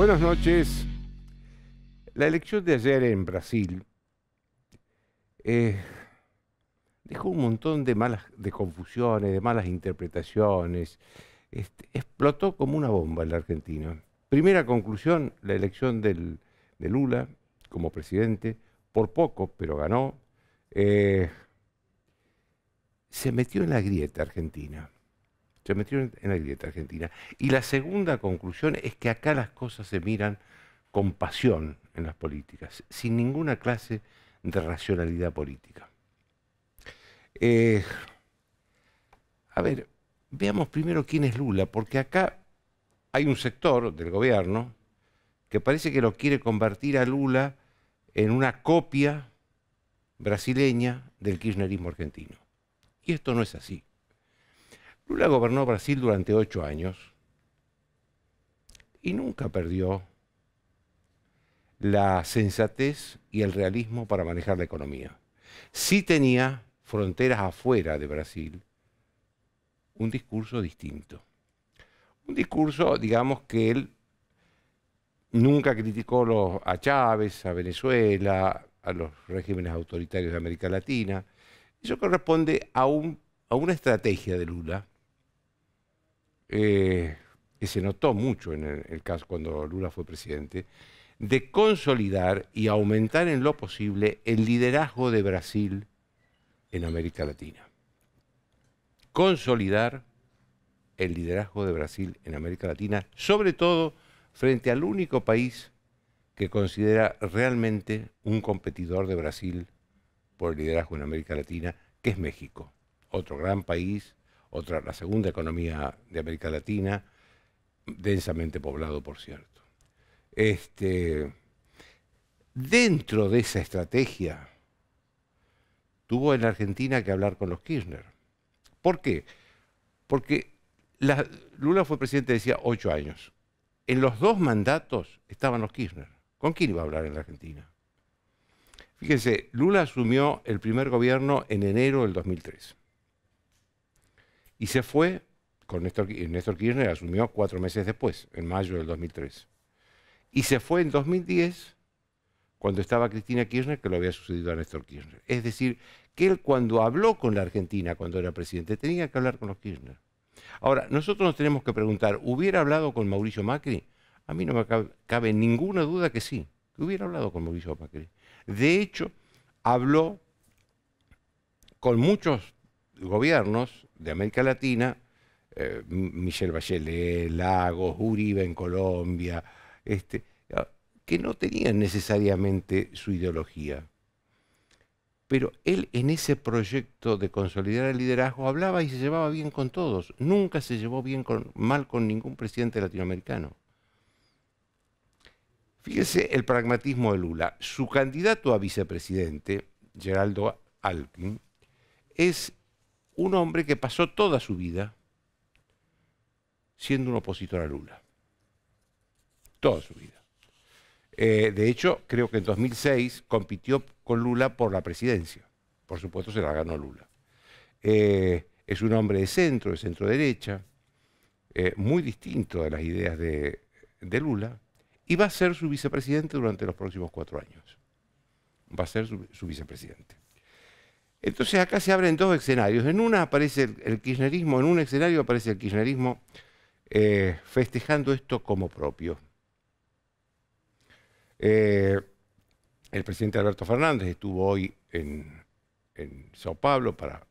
Buenas noches. La elección de ayer en Brasil eh, dejó un montón de malas, de confusiones, de malas interpretaciones. Este, explotó como una bomba en la Argentina. Primera conclusión, la elección de Lula como presidente, por poco, pero ganó. Eh, se metió en la grieta argentina se metieron en la grieta argentina. Y la segunda conclusión es que acá las cosas se miran con pasión en las políticas, sin ninguna clase de racionalidad política. Eh, a ver, veamos primero quién es Lula, porque acá hay un sector del gobierno que parece que lo quiere convertir a Lula en una copia brasileña del kirchnerismo argentino. Y esto no es así. Lula gobernó Brasil durante ocho años y nunca perdió la sensatez y el realismo para manejar la economía. Sí tenía fronteras afuera de Brasil un discurso distinto. Un discurso, digamos, que él nunca criticó a Chávez, a Venezuela, a los regímenes autoritarios de América Latina. Eso corresponde a una estrategia de Lula eh, se notó mucho en el, el, caso cuando Lula fue presidente, de consolidar y aumentar en lo posible el liderazgo de Brasil en América Latina. Consolidar el liderazgo de Brasil en América Latina, sobre todo frente al único país que considera realmente un competidor de Brasil por el liderazgo en América Latina, que es México, otro gran país otra, la segunda economía de América Latina, densamente poblado, por cierto. Este, dentro de esa estrategia, tuvo en la Argentina que hablar con los Kirchner. ¿Por qué? Porque la, Lula fue presidente, decía, ocho años. En los dos mandatos estaban los Kirchner. ¿Con quién iba a hablar en la Argentina? Fíjense, Lula asumió el primer gobierno en enero del 2003 y se fue con Néstor, Kirchner, asumió cuatro meses después, en mayo del 2003. Y se fue en 2010 cuando estaba Cristina Kirchner, que lo había sucedido a Néstor Kirchner. Es decir, que él cuando habló con la Argentina, cuando era presidente, tenía que hablar con los Kirchner. Ahora, nosotros nos tenemos que preguntar, ¿hubiera hablado con Mauricio Macri? A mí no me cabe ninguna duda que sí, que hubiera hablado con Mauricio Macri. De hecho, habló con muchos gobiernos de América Latina, eh, Michel Michelle Bachelet, Lagos, Uribe en Colombia, este, ah, que no tenían necesariamente su ideología. Pero él en ese proyecto de consolidar el liderazgo hablaba y se llevaba bien con todos. Nunca se llevó bien mal con ningún presidente latinoamericano. Fíjese el pragmatismo de Lula. Su candidato a vicepresidente, Geraldo Alckmin, es un hombre que pasó toda su vida siendo un opositor a Lula. Toda su vida. Eh, de hecho, creo que en 2006 compitió con Lula por la presidencia. Por supuesto, se la ganó Lula. Eh, es un hombre de centro, de centro derecha, eh, muy distinto de las ideas de, Lula, y va a ser su vicepresidente durante los próximos cuatro años. Va a ser su vicepresidente. Entonces acá se abren dos escenarios. En una aparece el, kirchnerismo, en un escenario aparece el kirchnerismo eh, festejando esto como propio. Eh, el presidente Alberto Fernández estuvo hoy en, Sao Paulo para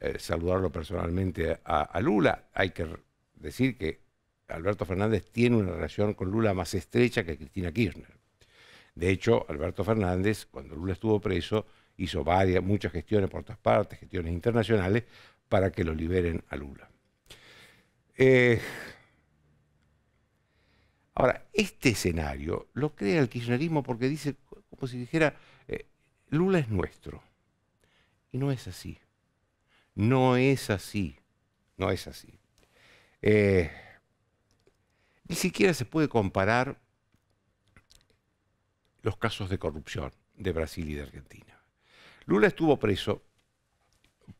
eh, saludarlo personalmente a Lula. Hay que decir que Alberto Fernández tiene una relación con Lula más estrecha que Cristina Kirchner. De hecho, Alberto Fernández, cuando Lula estuvo preso, hizo varias, muchas gestiones por todas partes, gestiones internacionales, para que lo liberen a Lula. Eh, ahora, este escenario lo crea el kirchnerismo porque dice, como si dijera, eh, Lula es nuestro. Y no es así. No es así. No es así. Eh, ni siquiera se puede comparar los casos de corrupción de Brasil y de Argentina. Lula estuvo preso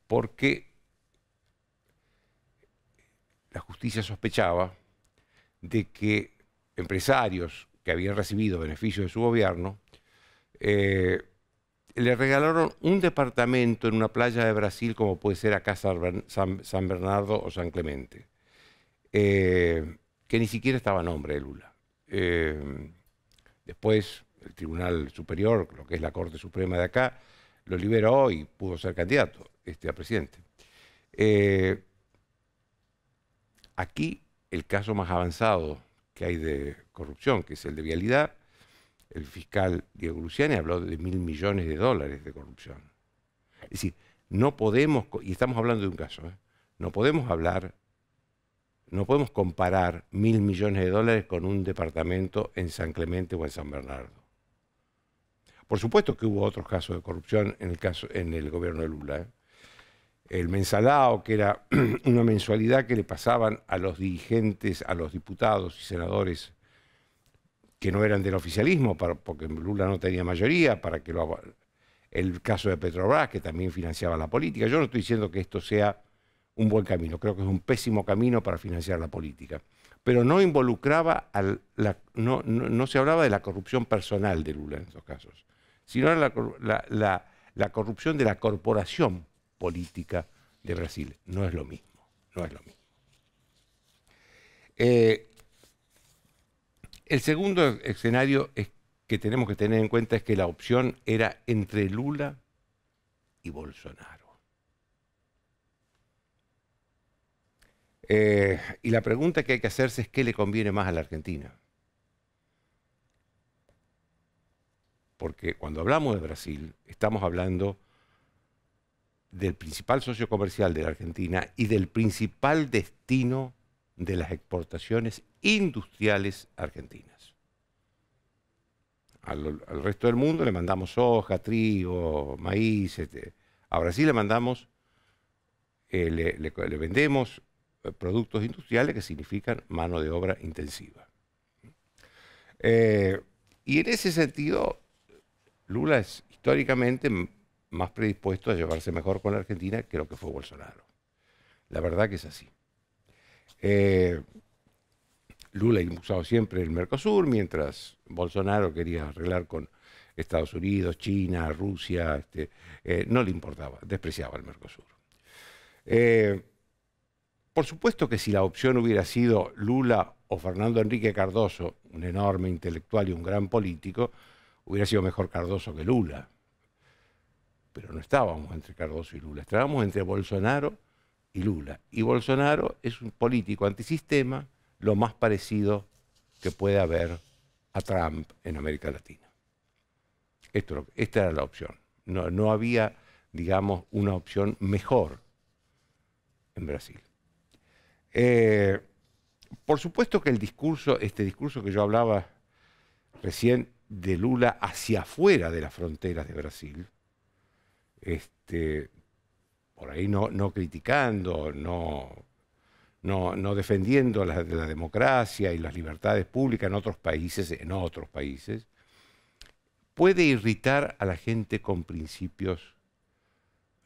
porque la justicia sospechaba de que empresarios que habían recibido beneficios de su gobierno eh, le regalaron un departamento en una playa de Brasil como puede ser acá San Bernardo o San Clemente, eh, que ni siquiera estaba a nombre de Lula. Eh, después el Tribunal Superior, lo que es la Corte Suprema de acá, lo liberó y pudo ser candidato este, a presidente. Eh, aquí el caso más avanzado que hay de corrupción, que es el de vialidad, el fiscal Diego Luciani habló de mil millones de dólares de corrupción. Es decir, no podemos, y estamos hablando de un caso, ¿eh? no podemos hablar, no podemos comparar mil millones de dólares con un departamento en San Clemente o en San Bernardo. Por supuesto que hubo otros casos de corrupción en el, caso, en el gobierno de Lula. ¿eh? El mensalao, que era una mensualidad que le pasaban a los dirigentes, a los diputados y senadores que no eran del oficialismo, porque Lula no tenía mayoría, para que lo el caso de Petrobras, que también financiaba la política. Yo no estoy diciendo que esto sea un buen camino, creo que es un pésimo camino para financiar la política. Pero no involucraba, al, no, se hablaba de la corrupción personal de Lula en esos casos sino la, la corrupción de la corporación política de Brasil. No es lo mismo, no es lo mismo. Eh, el segundo escenario que tenemos que tener en cuenta es que la opción era entre Lula y Bolsonaro. Eh, y la pregunta que hay que hacerse es qué le conviene más a la Argentina. porque cuando hablamos de Brasil estamos hablando del principal socio comercial de la Argentina y del principal destino de las exportaciones industriales argentinas. Al, resto del mundo le mandamos soja, trigo, maíz, etc. Este, a Brasil le mandamos, eh, le, vendemos eh, productos industriales que significan mano de obra intensiva. Eh, y en ese sentido, Lula es históricamente más predispuesto a llevarse mejor con la Argentina que lo que fue Bolsonaro. La verdad que es así. Eh, Lula ha impulsado siempre el Mercosur, mientras Bolsonaro quería arreglar con Estados Unidos, China, Rusia, este, eh, no le importaba, despreciaba el Mercosur. Eh, por supuesto que si la opción hubiera sido Lula o Fernando Enrique Cardoso, un enorme intelectual y un gran político, Hubiera sido mejor Cardoso que Lula. Pero no estábamos entre Cardoso y Lula, estábamos entre Bolsonaro y Lula. Y Bolsonaro es un político antisistema, lo más parecido que puede haber a Trump en América Latina. esta era la opción. No, había, digamos, una opción mejor en Brasil. Eh, por supuesto que el discurso, este discurso que yo hablaba recién, de Lula hacia afuera de las fronteras de Brasil, este, por ahí no, no criticando, no, no, defendiendo la, democracia y las libertades públicas en otros países, en otros países, puede irritar a la gente con principios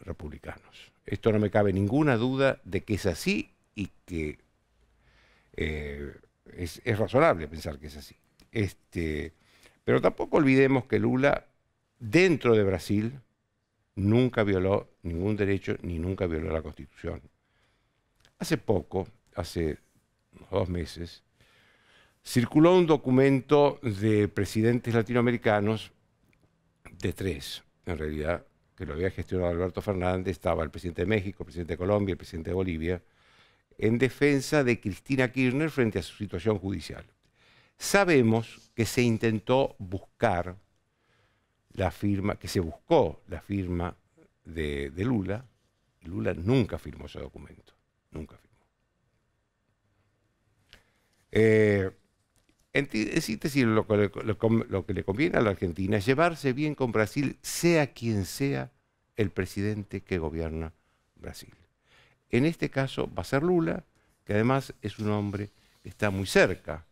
republicanos. Esto no me cabe ninguna duda de que es así y que eh, es, razonable pensar que es así. Este, pero tampoco olvidemos que Lula, dentro de Brasil, nunca violó ningún derecho ni nunca violó la Constitución. Hace poco, hace dos meses, circuló un documento de presidentes latinoamericanos, de tres, en realidad, que lo había gestionado Alberto Fernández, estaba el presidente de México, el presidente de Colombia, el presidente de Bolivia, en defensa de Cristina Kirchner frente a su situación judicial. Sabemos que se intentó buscar la firma, que se buscó la firma de, de Lula. Lula nunca firmó ese documento, nunca firmó. Eh, en, síntesis, lo, lo, que le conviene a la Argentina es llevarse bien con Brasil, sea quien sea el presidente que gobierna Brasil. En este caso va a ser Lula, que además es un hombre que está muy cerca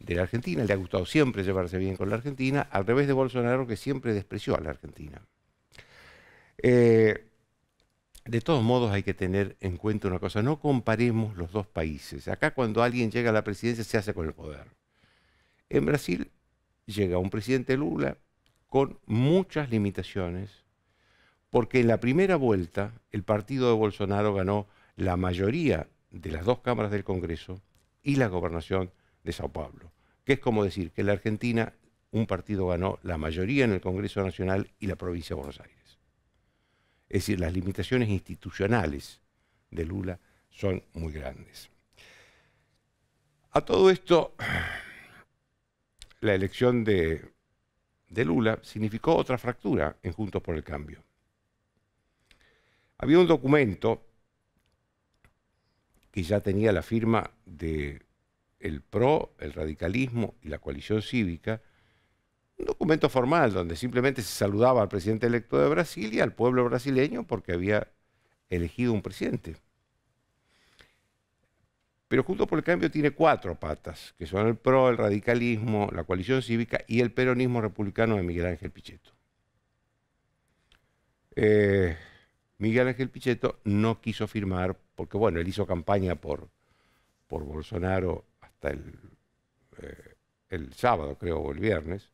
de la Argentina, le ha gustado siempre llevarse bien con la Argentina, al revés de Bolsonaro que siempre despreció a la Argentina. Eh, de todos modos hay que tener en cuenta una cosa, no comparemos los dos países. Acá cuando alguien llega a la presidencia se hace con el poder. En Brasil llega un presidente Lula con muchas limitaciones, porque en la primera vuelta el partido de Bolsonaro ganó la mayoría de las dos cámaras del Congreso y la gobernación de Sao Paulo, que es como decir que en la Argentina un partido ganó la mayoría en el Congreso Nacional y la provincia de Buenos Aires. Es decir, las limitaciones institucionales de Lula son muy grandes. A todo esto, la elección de, de, Lula significó otra fractura en Juntos por el Cambio. Había un documento que ya tenía la firma de el PRO, el radicalismo y la coalición cívica, un documento formal donde simplemente se saludaba al presidente electo de Brasil y al pueblo brasileño porque había elegido un presidente. Pero junto por el Cambio tiene cuatro patas, que son el PRO, el radicalismo, la coalición cívica y el peronismo republicano de Miguel Ángel Pichetto. Eh, Miguel Ángel Pichetto no quiso firmar porque, bueno, él hizo campaña por, por Bolsonaro hasta eh, el, sábado, creo, o el viernes.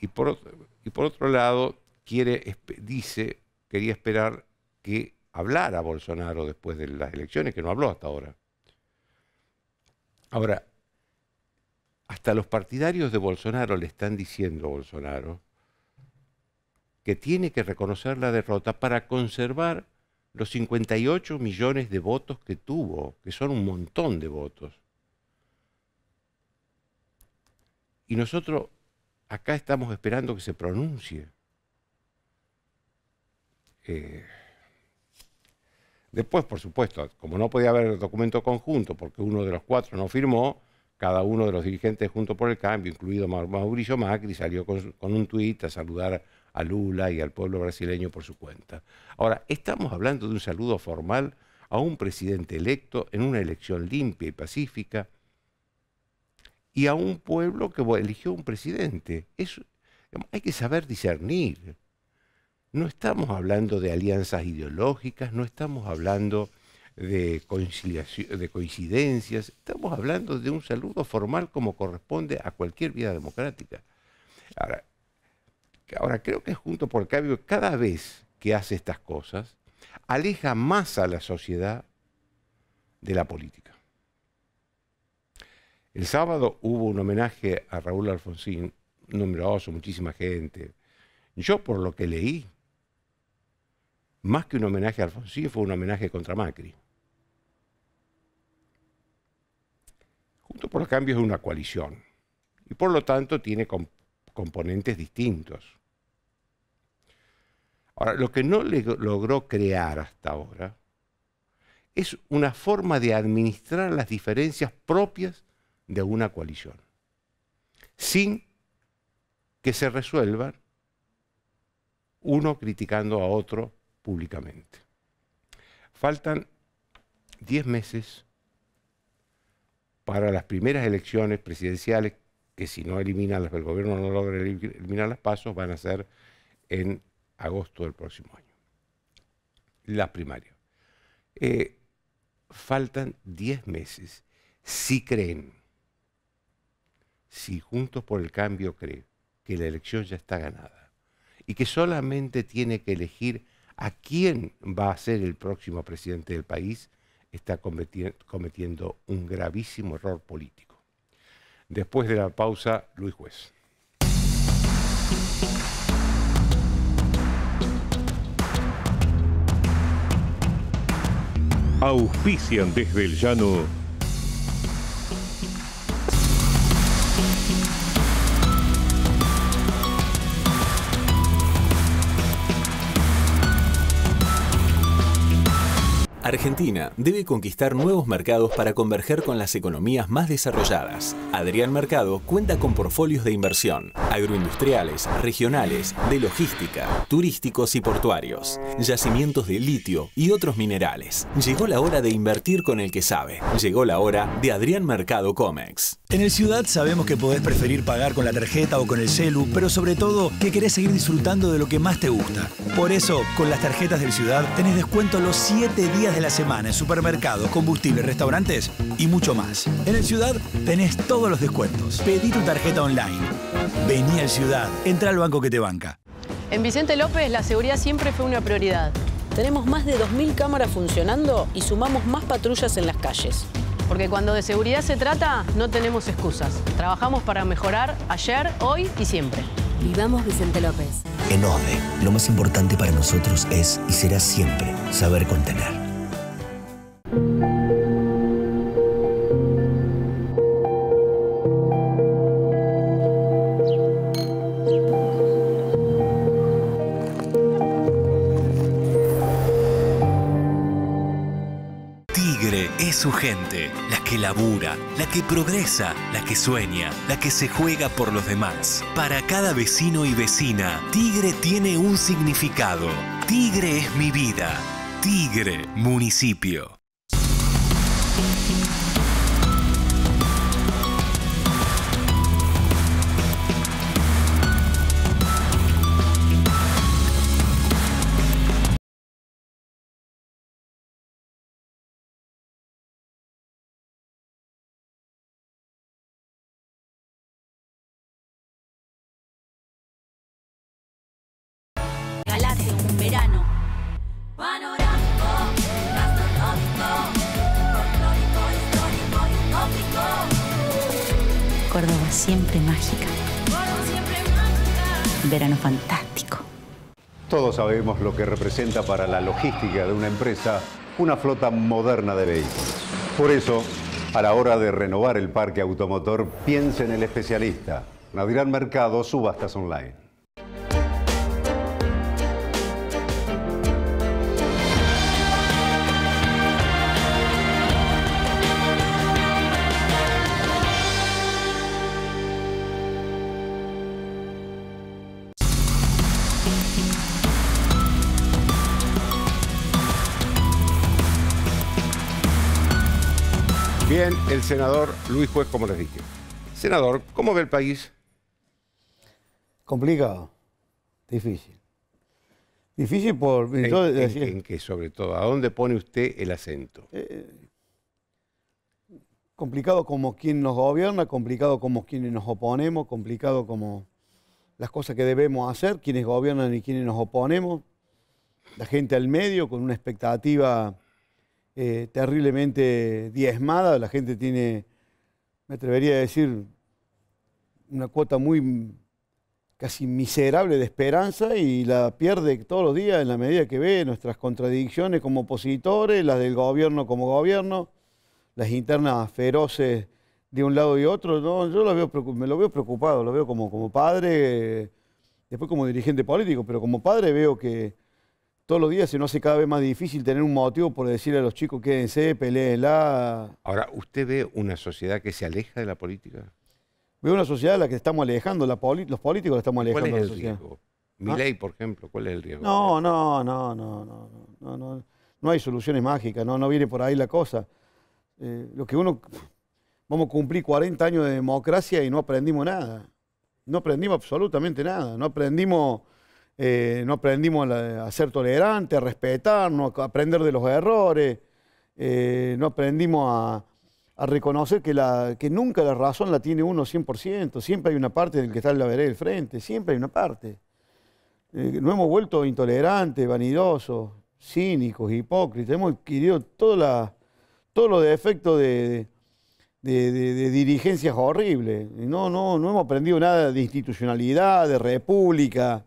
Y por, otro, y por otro lado, quiere, dice, quería esperar que hablara Bolsonaro después de las elecciones, que no habló hasta ahora. Ahora, hasta los partidarios de Bolsonaro le están diciendo a Bolsonaro que tiene que reconocer la derrota para conservar los 58 millones de votos que tuvo, que son un montón de votos. Y nosotros acá estamos esperando que se pronuncie. Eh, después, por supuesto, como no podía haber documento conjunto, porque uno de los cuatro no firmó, cada uno de los dirigentes junto por el cambio, incluido Mauricio Macri, salió con, con un tuit a saludar a Lula y al pueblo brasileño por su cuenta. Ahora, estamos hablando de un saludo formal a un presidente electo en una elección limpia y pacífica y a un pueblo que eligió un presidente. Eso, em, hay que saber discernir. No estamos hablando de alianzas ideológicas, no estamos hablando de, coincidencias, estamos hablando de un saludo formal como corresponde a cualquier vida democrática. Ahora, ahora creo que es Junto por el Cambio cada vez que hace estas cosas aleja más a la sociedad de la política. El sábado hubo un homenaje a Raúl Alfonsín, numeroso, muchísima gente. Yo, por lo que leí, más que un homenaje a Alfonsín, fue un homenaje contra Macri. Junto por los cambios de una coalición. Y por lo tanto tiene componentes distintos. Ahora, lo que no le logró crear hasta ahora es una forma de administrar las diferencias propias de una coalición, sin que se resuelvan uno criticando a otro públicamente. Faltan 10 meses para las primeras elecciones presidenciales, que si no eliminan las, el gobierno no logra eliminar las pasos, van a ser en agosto del próximo año. Las primarias. Eh, faltan 10 meses. Si creen si Juntos por el Cambio cree que la elección ya está ganada y que solamente tiene que elegir a quién va a ser el próximo presidente del país, está cometiendo un gravísimo error político. Después de la pausa, Luis Juez. Auspician desde el llano Thank you. Argentina debe conquistar nuevos mercados para converger con las economías más desarrolladas. Adrián Mercado cuenta con portfolios de inversión, agroindustriales, regionales, de logística, turísticos y portuarios, yacimientos de litio y otros minerales. Llegó la hora de invertir con el que sabe. Llegó la hora de Adrián Mercado Comex. En el Ciudad sabemos que podés preferir pagar con la tarjeta o con el celu, pero sobre todo que querés seguir disfrutando de lo que más te gusta. Por eso, con las tarjetas del Ciudad tenés descuento los 7 días en la semana en supermercados, combustibles, restaurantes y mucho más. En el Ciudad tenés todos los descuentos. Pedí tu tarjeta online. Vení al Ciudad, entra al banco que te banca. En Vicente López la seguridad siempre fue una prioridad. Tenemos más de 2.000 cámaras funcionando y sumamos más patrullas en las calles. Porque cuando de seguridad se trata, no tenemos excusas. Trabajamos para mejorar ayer, hoy y siempre. Vivamos Vicente López. En ODE, lo más importante para nosotros es y será siempre saber contener. Tigre es su gente, la que labura, la que progresa, la que sueña, la que se juega por los demás. Para cada vecino y vecina, Tigre tiene un significado. Tigre es mi vida. Tigre, municipio. Thank you. fantástico. Todos sabemos lo que representa para la logística de una empresa una flota moderna de vehículos. Por eso, a la hora de renovar el parque automotor, piense en el especialista, Nadirán Mercado Subastas Online. Bien, el senador Luis Juez, como les dije. Senador, ¿cómo ve el país? Complicado, difícil. Difícil por... ¿En, qué, sobre todo? ¿A dónde pone usted el acento? Eh, complicado como quien nos gobierna, complicado como quienes nos oponemos, complicado como las cosas que debemos hacer, quienes gobiernan y quienes nos oponemos, la gente al medio con una expectativa eh, terriblemente diezmada, la gente tiene, me atrevería a decir, una cuota muy casi miserable de esperanza y la pierde todos los días en la medida que ve nuestras contradicciones como opositores, las del gobierno como gobierno, las internas feroces de un lado y otro. No, yo lo veo, me lo veo preocupado, lo veo como, como padre, después como dirigente político, pero como padre veo que todos los días se nos hace cada vez más difícil tener un motivo por decirle a los chicos quédense, peleenla. Ahora, ¿usted ve una sociedad que se aleja de la política? Veo una sociedad a la que estamos alejando, los políticos la estamos alejando. ¿Cuál es el riesgo? ley, por ejemplo, ¿cuál es el riesgo? No, no, no, no, no, no, no, hay soluciones mágicas, no, no viene por ahí la cosa. Eh, lo que uno, vamos a cumplir 40 años de democracia y no aprendimos nada, no aprendimos absolutamente nada, no aprendimos eh, no aprendimos a, ser tolerantes, a respetarnos, a aprender de los errores, eh, no aprendimos a, reconocer que, nunca la razón la tiene uno 100%, siempre hay una parte del que está en la del frente, siempre hay una parte. Eh, no hemos vuelto intolerantes, vanidosos, cínicos, hipócritas, hemos adquirido todos los defectos de, de, dirigencias horribles. No, no, no hemos aprendido nada de institucionalidad, de república,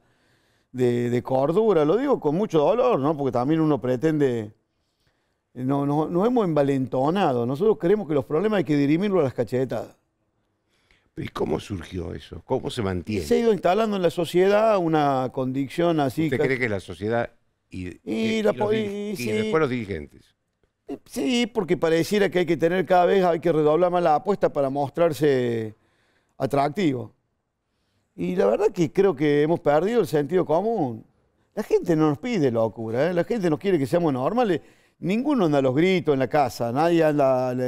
de, cordura. Lo digo con mucho dolor, ¿no? Porque también uno pretende. Eh, no, no, nos hemos envalentonado. Nosotros creemos que los problemas hay que dirimirlos a las cachetadas. ¿Y cómo surgió eso? ¿Cómo se mantiene? Se ha ido instalando en la sociedad una condición así. ¿Usted cree que la sociedad y, después los dirigentes? Eh, sí, porque pareciera que hay que tener cada vez, hay que redoblar más la apuesta para mostrarse atractivo. Y la verdad que creo que hemos perdido el sentido común. La gente no nos pide locura, ¿eh? la gente nos quiere que seamos normales. Ninguno anda a los gritos en la casa, nadie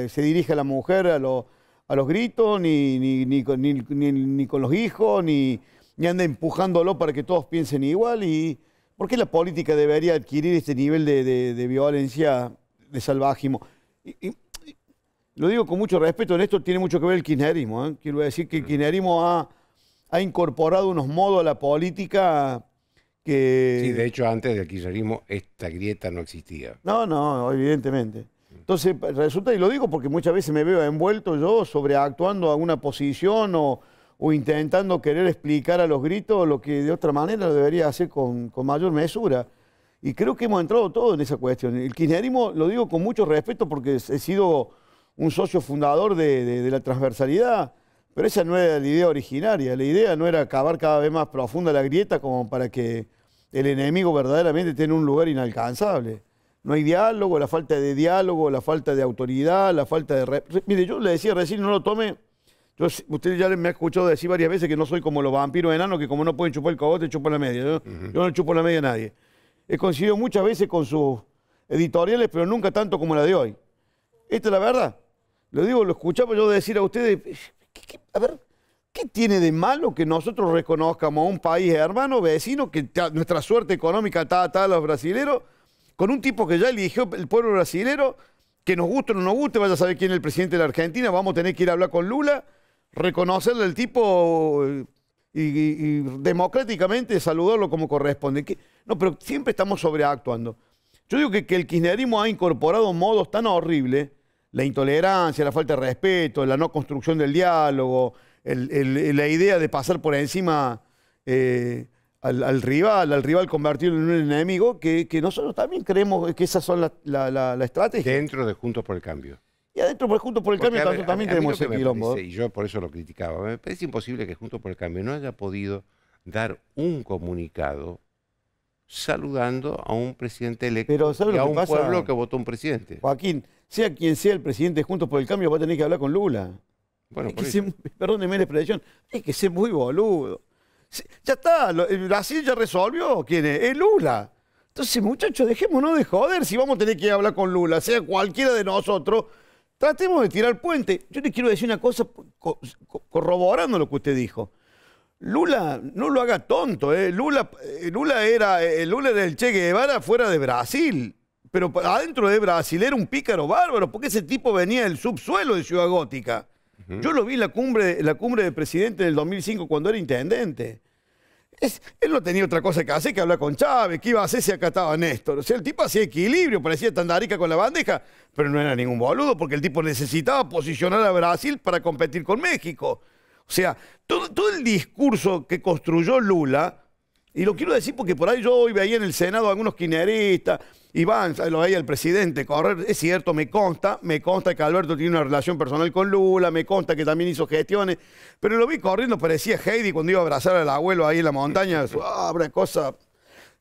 se dirige a la mujer a, a los gritos, ni, ni, con, los hijos, ni, anda empujándolo para que todos piensen igual. Y, ¿Por qué la política debería adquirir este nivel de, violencia, de salvajismo? lo digo con mucho respeto, en esto tiene mucho que ver el kirchnerismo. ¿eh? Quiero decir que el kirchnerismo ha ha incorporado unos modos a la política que... Sí, de hecho, antes del kirchnerismo esta grieta no existía. No, no, evidentemente. Entonces, resulta, y lo digo porque muchas veces me veo envuelto yo sobreactuando alguna posición o, o intentando querer explicar a los gritos lo que de otra manera debería hacer con, mayor mesura. Y creo que hemos entrado todos en esa cuestión. El kirchnerismo lo digo con mucho respeto porque he sido un socio fundador de la transversalidad, pero esa no era la idea originaria. La idea no era cavar cada vez más profunda la grieta como para que el enemigo verdaderamente tenga un lugar inalcanzable. No hay diálogo, la falta de diálogo, la falta de autoridad, la falta de... Mire, yo le decía recién, no lo tome... Yo, usted ya me ha escuchado decir varias veces que no soy como los vampiros enanos, que como no pueden chupar el cogote, chupan la media. Yo, no chupo la media a nadie. He coincidido muchas veces con sus editoriales, pero nunca tanto como la de hoy. Esta es la verdad. Lo digo, lo escuchaba yo decir a ustedes, a ver, ¿qué tiene de malo que nosotros reconozcamos a un país hermano, vecino, que nuestra suerte económica está atada a los brasileros, con un tipo que ya eligió el pueblo brasilero, que nos guste o no nos guste, vaya a saber quién es el presidente de la Argentina, vamos a tener que ir a hablar con Lula, reconocerle al tipo eh, y, democráticamente saludarlo como corresponde. No, pero siempre estamos sobreactuando. Yo digo que, que el kirchnerismo ha incorporado modos tan horribles la intolerancia, la falta de respeto, la no construcción del diálogo, la idea de pasar por encima eh, al, rival, al rival convertido en un enemigo, que, nosotros también creemos que esas son la, estrategia. Dentro de Juntos por el Cambio. Y adentro de Juntos por el Cambio también tenemos ese quilombo. y yo por eso lo criticaba. Me parece imposible que Juntos por el Cambio no haya podido dar un comunicado saludando a un presidente electo Pero, y a un pueblo que votó un presidente. Joaquín, sea quien sea el presidente Juntos por el Cambio, va a tener que hablar con Lula. Bueno, perdóneme la expresión, hay que ser muy boludo. Ya está, Brasil eh, ya resolvió quién es, es Lula. Entonces, muchachos, dejémonos de joder si vamos a tener que hablar con Lula, sea cualquiera de nosotros. Tratemos de tirar puente. Yo le quiero decir una cosa corroborando lo que usted dijo. Lula, no lo haga tonto, eh. Lula, eh, Lula, era, Lula era el Che Guevara fuera de Brasil pero adentro de Brasil era un pícaro bárbaro, porque ese tipo venía del subsuelo de Ciudad Gótica. Yo lo vi en la cumbre, la cumbre de presidente del 2005 cuando era intendente. él no tenía otra cosa que hacer que hablar con Chávez, que iba a hacer si acataba a Néstor. O sea, el tipo hacía equilibrio, parecía darica con la bandeja, pero no era ningún boludo porque el tipo necesitaba posicionar a Brasil para competir con México. O sea, todo el discurso que construyó Lula y lo quiero decir porque por ahí yo hoy veía en el Senado a algunos quineristas, Iván, lo veía el presidente correr, es cierto, me consta, me consta que Alberto tiene una relación personal con Lula, me consta que también hizo gestiones, pero lo vi corriendo, parecía Heidi cuando iba a abrazar al abuelo ahí en la montaña, ah, una cosa...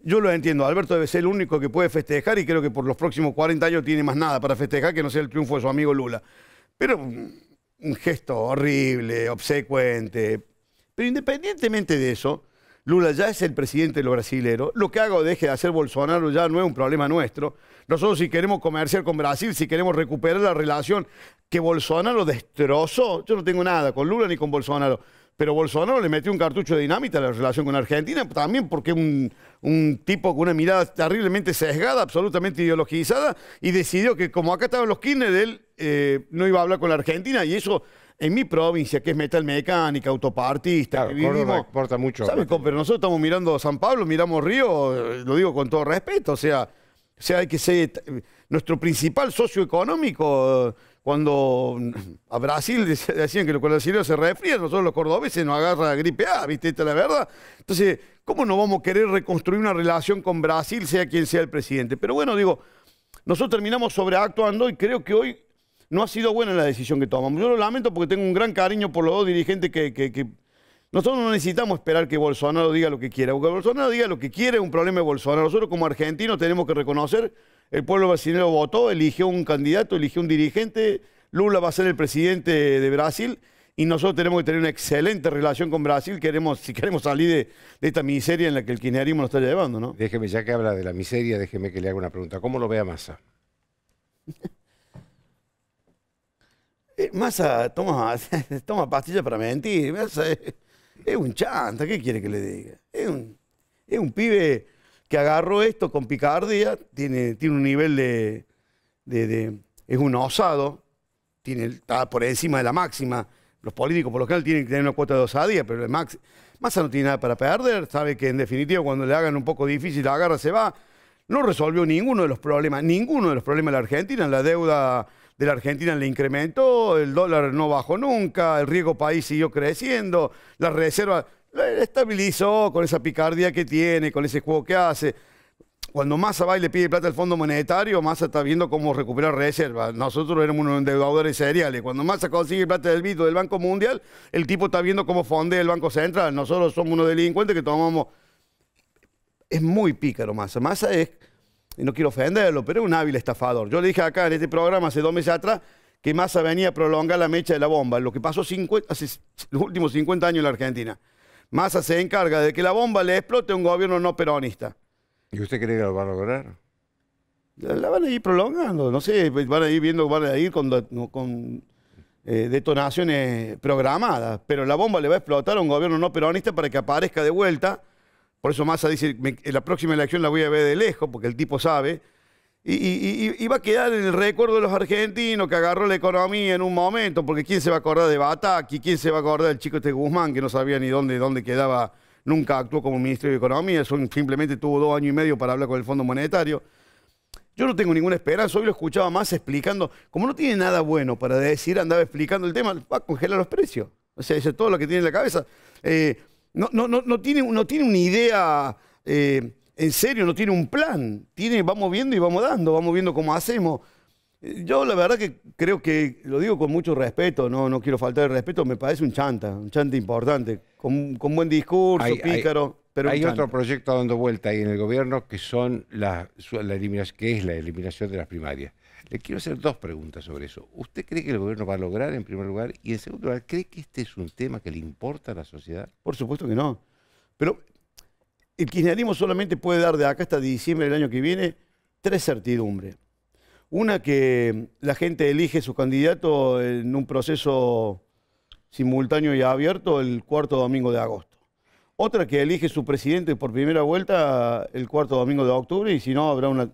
Yo lo entiendo, Alberto debe ser el único que puede festejar y creo que por los próximos 40 años tiene más nada para festejar que no sea el triunfo de su amigo Lula. Pero un gesto horrible, obsecuente. Pero independientemente de eso, Lula ya es el presidente de los Lo que haga o deje de hacer Bolsonaro ya no es un problema nuestro. Nosotros si queremos comerciar con Brasil, si queremos recuperar la relación que Bolsonaro destrozó, yo no tengo nada con Lula ni con Bolsonaro. Pero Bolsonaro le metió un cartucho de dinamita a la relación con Argentina, también porque un, un tipo con una mirada terriblemente sesgada, absolutamente ideologizada, y decidió que como acá estaban los Kirchner, él eh, no iba a hablar con la Argentina, y eso en mi provincia, que es metalmecánica, autopartista, que vivimos, mucho. Pero nosotros estamos mirando San Pablo, miramos Río, eh, lo digo con todo respeto, o sea, sea, hay que ser eh, nuestro principal socio económico. Eh, cuando a Brasil decían que los brasileños se refrían, nosotros los cordobeses nos agarra gripe A, ¿viste? Esta es la verdad. Entonces, ¿cómo no vamos a querer reconstruir una relación con Brasil, sea quien sea el presidente? Pero bueno, digo, nosotros terminamos sobreactuando y creo que hoy no ha sido buena la decisión que tomamos. Yo lo lamento porque tengo un gran cariño por los dos dirigentes que, Nosotros no necesitamos esperar que Bolsonaro diga lo que quiera, porque Bolsonaro diga lo que quiere es un problema de Bolsonaro. Nosotros como argentinos tenemos que reconocer, el pueblo brasileño votó, eligió un candidato, eligió un dirigente, Lula va a ser el presidente de Brasil y nosotros tenemos que tener una excelente relación con Brasil queremos, si queremos salir de, esta miseria en la que el kirchnerismo nos está llevando. ¿no? Déjeme, ya que habla de la miseria, déjeme que le haga una pregunta. ¿Cómo lo ve a Massa? Eh, Massa masa toma, toma pastillas para mentir. Massa es, un chanta, ¿qué quiere que le diga? Es un, pibe que agarró esto con picardía, tiene, tiene un nivel de, de, es un osado, tiene, está por encima de la máxima. Los políticos por lo general tienen que tener una cuota de osadía, pero el Max, Massa no tiene nada para perder, sabe que en definitiva cuando le hagan un poco difícil, la agarra, se va. No resolvió ninguno de los problemas, ninguno de los problemas de la Argentina, la deuda de la Argentina le incrementó, el dólar no bajó nunca, el riesgo país siguió creciendo, la reserva la estabilizó con esa picardía que tiene, con ese juego que hace. Cuando Massa va y le pide plata al Fondo Monetario, Massa está viendo cómo recuperar reservas. Nosotros éramos unos endeudadores seriales. Cuando Massa consigue plata del vito del Banco Mundial, el tipo está viendo cómo fondea el Banco Central. Nosotros somos unos delincuentes que tomamos... Es muy pícaro Massa. Massa es no quiero ofenderlo, pero es un hábil estafador. Yo le dije acá en este programa hace dos meses atrás que Massa venía a prolongar la mecha de la bomba, lo que pasó hace los últimos 50 años en la Argentina. Massa se encarga de que la bomba le explote a un gobierno no peronista. ¿Y usted cree que lo va a lograr? La van a ir prolongando, no sé, pues, van a ir viendo, van a ir con, eh, detonaciones programadas, pero la bomba le va a explotar a un gobierno no peronista para que aparezca de vuelta por eso Massa dice, la próxima elección la voy a ver de lejos, porque el tipo sabe. Y, va a quedar en el recuerdo de los argentinos que agarró la economía en un momento, porque quién se va a acordar de Bataki, quién se va a acordar del chico este Guzmán, que no sabía ni dónde, dónde quedaba, nunca actuó como ministro de Economía, simplemente tuvo dos años y medio para hablar con el Fondo Monetario. Yo no tengo ninguna esperanza. Hoy lo escuchaba más explicando. Como no tiene nada bueno para decir, andaba explicando el tema, va a congelar los precios. O sea, es todo lo que tiene en la cabeza. Eh, no, no, no, tiene, no tiene una idea eh, en serio, no tiene un plan. Tiene, vamos viendo y vamos dando, vamos viendo cómo hacemos. Eh, yo la verdad que creo que, lo digo con mucho respeto, no, no quiero faltar el respeto, me parece un chanta, un chanta importante, con, buen discurso, pícaro. Hay, pero hay otro proyecto dando vuelta ahí en el gobierno que son las la que es la eliminación de las primarias. Le quiero hacer dos preguntas sobre eso. ¿Usted cree que el gobierno va a lograr en primer lugar? Y en segundo lugar, ¿cree que este es un tema que le importa a la sociedad? Por supuesto que no. Pero el kirchnerismo solamente puede dar de acá hasta diciembre del año que viene tres certidumbres. Una que la gente elige su candidato en un proceso simultáneo y abierto el cuarto domingo de agosto. Otra que elige su presidente por primera vuelta el cuarto domingo de octubre y si no habrá una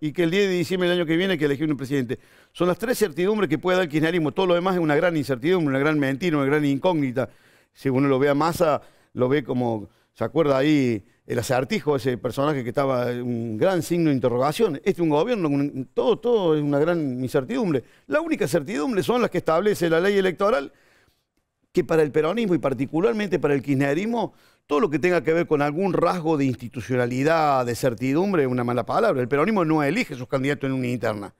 y que el 10 de diciembre del año que viene hay que elegir un presidente. Son las tres certidumbres que puede dar el kirchnerismo. Todo lo demás es una gran incertidumbre, una gran mentira, una gran incógnita. Si uno lo ve a masa, lo ve como, ¿se acuerda ahí el acertijo, ese personaje que estaba un gran signo de interrogación? Este es un gobierno, todo, todo es una gran incertidumbre. La única certidumbre son las que establece la ley electoral, que para el peronismo y particularmente para el kirchnerismo todo lo que tenga que ver con algún rasgo de institucionalidad, de certidumbre, una mala palabra. El peronismo no elige sus candidatos en una interna.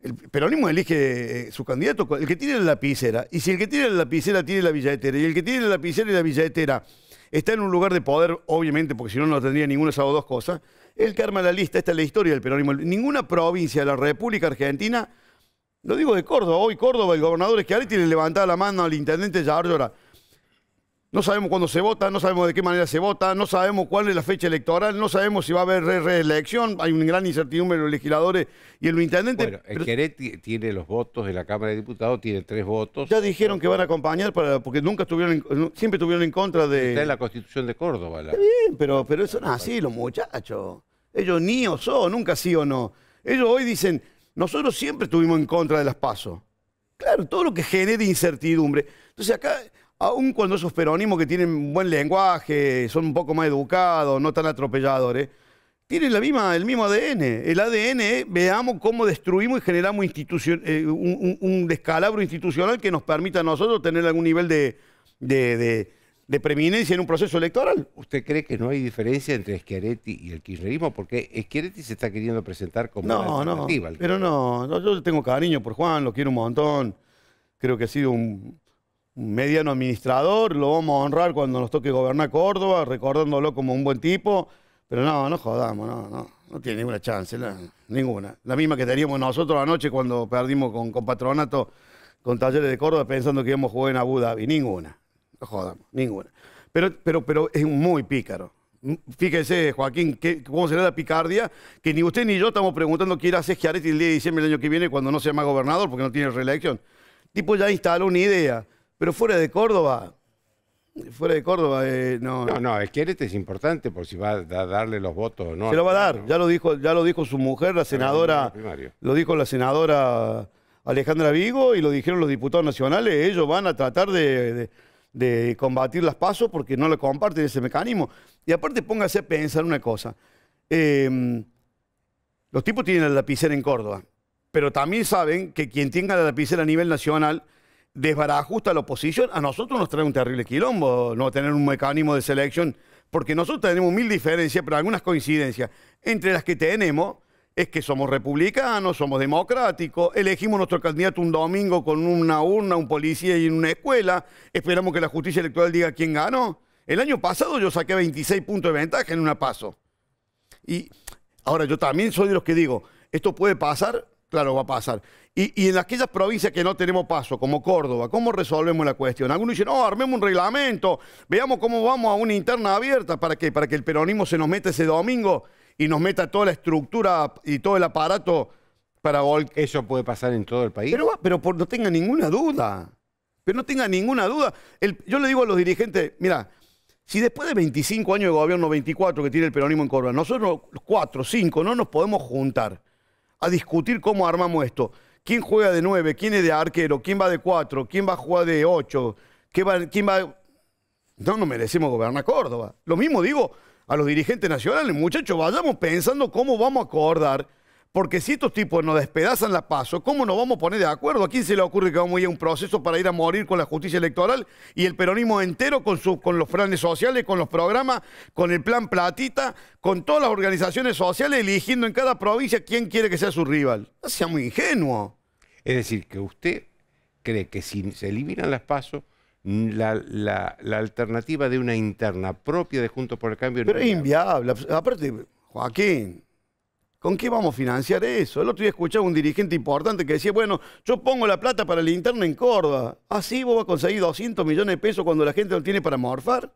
El peronismo elige eh, su candidato, el que tiene la lapicera. Y si el que tiene la lapicera tiene la billetera, y el que tiene la lapicera y la billetera está en un lugar de poder, obviamente, porque si no, no tendría ninguna de esas dos cosas, el que arma la lista, esta es la historia del peronismo. Ninguna provincia de la República Argentina, lo digo de Córdoba, hoy Córdoba, el gobernador es que ahora tiene levantada la mano al intendente Yardora. No sabemos cuándo se vota, no sabemos de qué manera se vota, no sabemos cuál es la fecha electoral, no sabemos si va a haber reelección. Hay una gran incertidumbre en los legisladores y en los intendentes. Bueno, el Queret tiene los votos de la Cámara de Diputados, tiene tres votos. Ya dijeron que van a acompañar porque nunca estuvieron, siempre estuvieron en contra de. Está en la Constitución de Córdoba. bien, pero, pero eso no es así, los muchachos. Ellos ni o son, nunca sí o no. Ellos hoy dicen, nosotros siempre estuvimos en contra de las pasos. Claro, todo lo que genere incertidumbre. Entonces acá aun cuando esos peronismos que tienen buen lenguaje, son un poco más educados, no tan atropelladores, tienen la misma, el mismo ADN. El ADN, veamos cómo destruimos y generamos eh, un, descalabro institucional que nos permita a nosotros tener algún nivel de, de, preeminencia en un proceso electoral. ¿Usted cree que no hay diferencia entre Schiaretti y el kirchnerismo? Porque Schiaretti se está queriendo presentar como no, alternativa. No, pero no, yo tengo cariño por Juan, lo quiero un montón. Creo que ha sido un un mediano administrador, lo vamos a honrar cuando nos toque gobernar Córdoba, recordándolo como un buen tipo, pero no, no jodamos, no, no, no tiene ninguna chance, ninguna. La misma que teníamos nosotros anoche cuando perdimos con, con Patronato, con Talleres de Córdoba, pensando que íbamos a jugar en Abu Dhabi, ninguna, no jodamos, ninguna. Pero, pero, pero es muy pícaro. Fíjese, Joaquín, cómo será la picardia, que ni usted ni yo estamos preguntando qué irá a hacer el día de diciembre del año que viene cuando no sea más gobernador porque no tiene reelección. El tipo ya instaló una idea pero fuera de Córdoba, fuera de Córdoba, eh, no. No, no, el este es importante por si va a darle los votos o no. Se lo va a dar, ya lo dijo, ya lo dijo su mujer, la senadora, lo dijo la senadora Alejandra Vigo y lo dijeron los diputados nacionales, ellos van a tratar de, combatir las pasos porque no le comparten ese mecanismo. Y aparte póngase a pensar una cosa, em, los tipos tienen la lapicera en Córdoba, pero también saben que quien tenga la lapicera a nivel nacional desbarajusta la oposición, a nosotros nos trae un terrible quilombo no tener un mecanismo de selección, porque nosotros tenemos mil diferencias, pero algunas coincidencias. Entre las que tenemos es que somos republicanos, somos democráticos, elegimos nuestro candidato un domingo con una urna, un policía y en una escuela, esperamos que la justicia electoral diga quién ganó. El año pasado yo saqué 26 puntos de ventaja en una paso. Y ahora yo también soy de los que digo, esto puede pasar Claro, va a pasar. Y, en aquellas provincias que no tenemos paso, como Córdoba, ¿cómo resolvemos la cuestión? Algunos dicen, no, oh, armemos un reglamento, veamos cómo vamos a una interna abierta para que, para que el peronismo se nos meta ese domingo y nos meta toda la estructura y todo el aparato para Eso puede pasar en todo el país. Pero, pero no tenga ninguna duda. Pero no tenga ninguna duda. yo le digo a los dirigentes, mira, si después de 25 años de gobierno, 24 que tiene el peronismo en Córdoba, nosotros cuatro, 4, 5 no nos podemos juntar a discutir cómo armamos esto. ¿Quién juega de 9? ¿Quién es de arquero? ¿Quién va de 4? ¿Quién va a jugar de 8? ¿Quién va, ¿Quién va...? No, no merecemos gobernar Córdoba. Lo mismo digo a los dirigentes nacionales, muchachos, vayamos pensando cómo vamos a acordar porque si estos tipos nos despedazan las paso, ¿cómo nos vamos a poner de acuerdo? ¿A quién se le ocurre que vamos a ir a un proceso para ir a morir con la justicia electoral y el peronismo entero con, con los planes sociales, con los programas, con el plan platita, con todas las organizaciones sociales eligiendo en cada provincia quién quiere que sea su rival? No sea muy ingenuo. Es decir, que usted cree que si se eliminan las pasos, la, alternativa de una interna propia de Juntos por el Cambio... Pero es inviable. Aparte, Joaquín, ¿Con qué vamos a financiar eso? El otro día escuchaba un dirigente importante que decía, bueno, yo pongo la plata para el interno en Córdoba. Así ah, vos vas a conseguir 200 millones de pesos cuando la gente no tiene para morfar.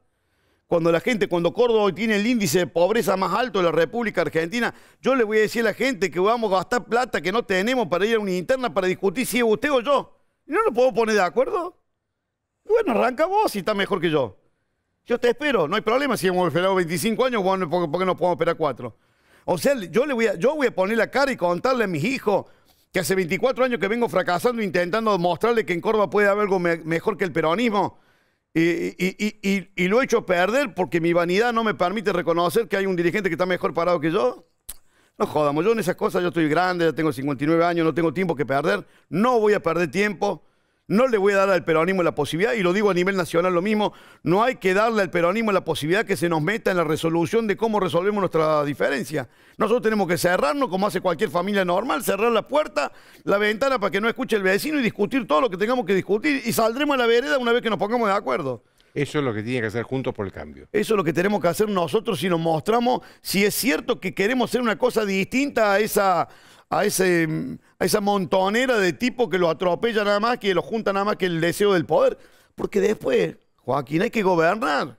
Cuando la gente, cuando Córdoba tiene el índice de pobreza más alto de la República Argentina, yo le voy a decir a la gente que vamos a gastar plata que no tenemos para ir a una interna para discutir si es usted o yo. ¿Y no lo puedo poner de acuerdo? Bueno, arranca vos si está mejor que yo. Yo te espero, no hay problema si hemos esperado 25 años, bueno, porque, no podemos esperar cuatro? O sea, yo, le voy a, yo voy a poner la cara y contarle a mis hijos que hace 24 años que vengo fracasando intentando mostrarle que en Córdoba puede haber algo mejor que el peronismo. Y, y, lo he hecho perder porque mi vanidad no me permite reconocer que hay un dirigente que está mejor parado que yo. No jodamos, yo en esas cosas yo estoy grande, ya tengo 59 años, no tengo tiempo que perder, no voy a perder tiempo. No le voy a dar al peronismo la posibilidad, y lo digo a nivel nacional lo mismo, no hay que darle al peronismo la posibilidad que se nos meta en la resolución de cómo resolvemos nuestra diferencia. Nosotros tenemos que cerrarnos, como hace cualquier familia normal, cerrar la puerta, la ventana para que no escuche el vecino y discutir todo lo que tengamos que discutir y saldremos a la vereda una vez que nos pongamos de acuerdo. Eso es lo que tiene que hacer Juntos por el Cambio. Eso es lo que tenemos que hacer nosotros si nos mostramos, si es cierto que queremos ser una cosa distinta a esa, a ese, mm, a esa montonera de tipos que lo atropella nada más, que lo junta nada más que el deseo del poder. Porque después, Joaquín, hay que gobernar.